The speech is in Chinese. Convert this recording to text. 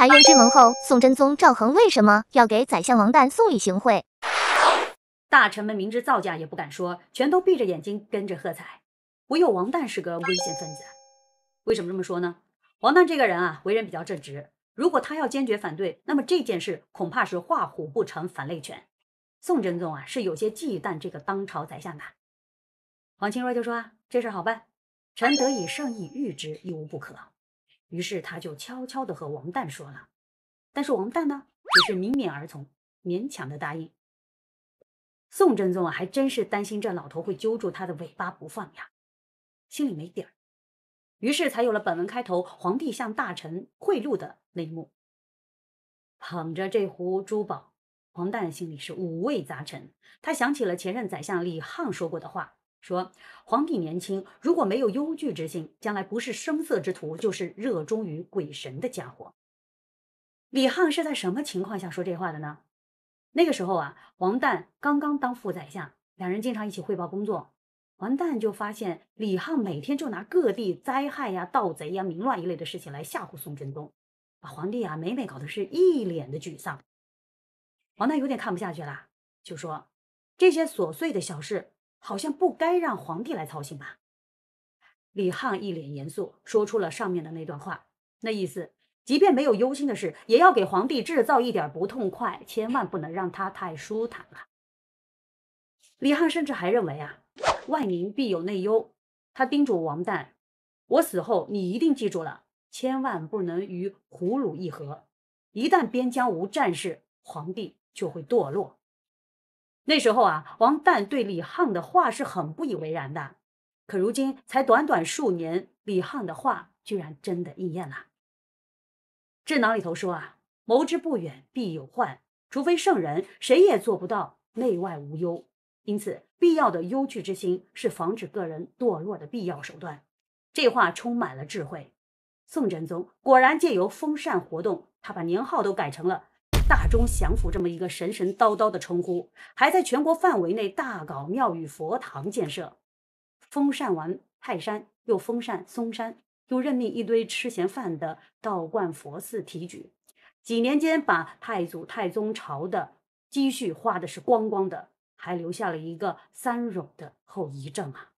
澶渊之盟后，宋真宗赵恒为什么要给宰相王旦送礼行贿？大臣们明知造假也不敢说，全都闭着眼睛跟着喝彩。唯有王旦是个危险分子。为什么这么说呢？王旦这个人啊，为人比较正直。如果他要坚决反对，那么这件事恐怕是画虎不成反类犬。宋真宗啊，是有些忌惮这个当朝宰相的。王钦若就说啊，这事好办，臣得以圣意谕之，亦无不可。于是他就悄悄的和王旦说了，但是王旦呢，只是抿勉而从，勉强的答应。宋真宗啊，还真是担心这老头会揪住他的尾巴不放呀，心里没底儿，于是才有了本文开头皇帝向大臣贿赂的那一幕。捧着这壶珠宝，王旦心里是五味杂陈，他想起了前任宰相李沆说过的话。说皇帝年轻，如果没有忧惧之心，将来不是声色之徒，就是热衷于鬼神的家伙。李沆是在什么情况下说这话的呢？那个时候啊，王旦刚刚当副宰相，两人经常一起汇报工作。王旦就发现李沆每天就拿各地灾害呀、盗贼呀、民乱一类的事情来吓唬宋真宗，把皇帝啊每每搞得是一脸的沮丧。王旦有点看不下去了，就说这些琐碎的小事。好像不该让皇帝来操心吧？李沆一脸严肃说出了上面的那段话，那意思，即便没有忧心的事，也要给皇帝制造一点不痛快，千万不能让他太舒坦了。李沆甚至还认为啊，外宁必有内忧。他叮嘱王旦：“我死后，你一定记住了，千万不能与胡虏议和。一旦边疆无战事，皇帝就会堕落。”那时候啊，王旦对李沆的话是很不以为然的，可如今才短短数年，李沆的话居然真的应验了。《智囊》里头说啊，谋之不远，必有患，除非圣人，谁也做不到内外无忧。因此，必要的忧惧之心是防止个人堕落的必要手段。这话充满了智慧。宋真宗果然借由封禅活动，他把年号都改成了。大中降福这么一个神神叨叨的称呼，还在全国范围内大搞庙宇佛堂建设，封禅完泰山又封禅嵩山，又任命一堆吃闲饭的道观佛寺提举，几年间把太祖太宗朝的积蓄花的是光光的，还留下了一个三冗的后遗症啊。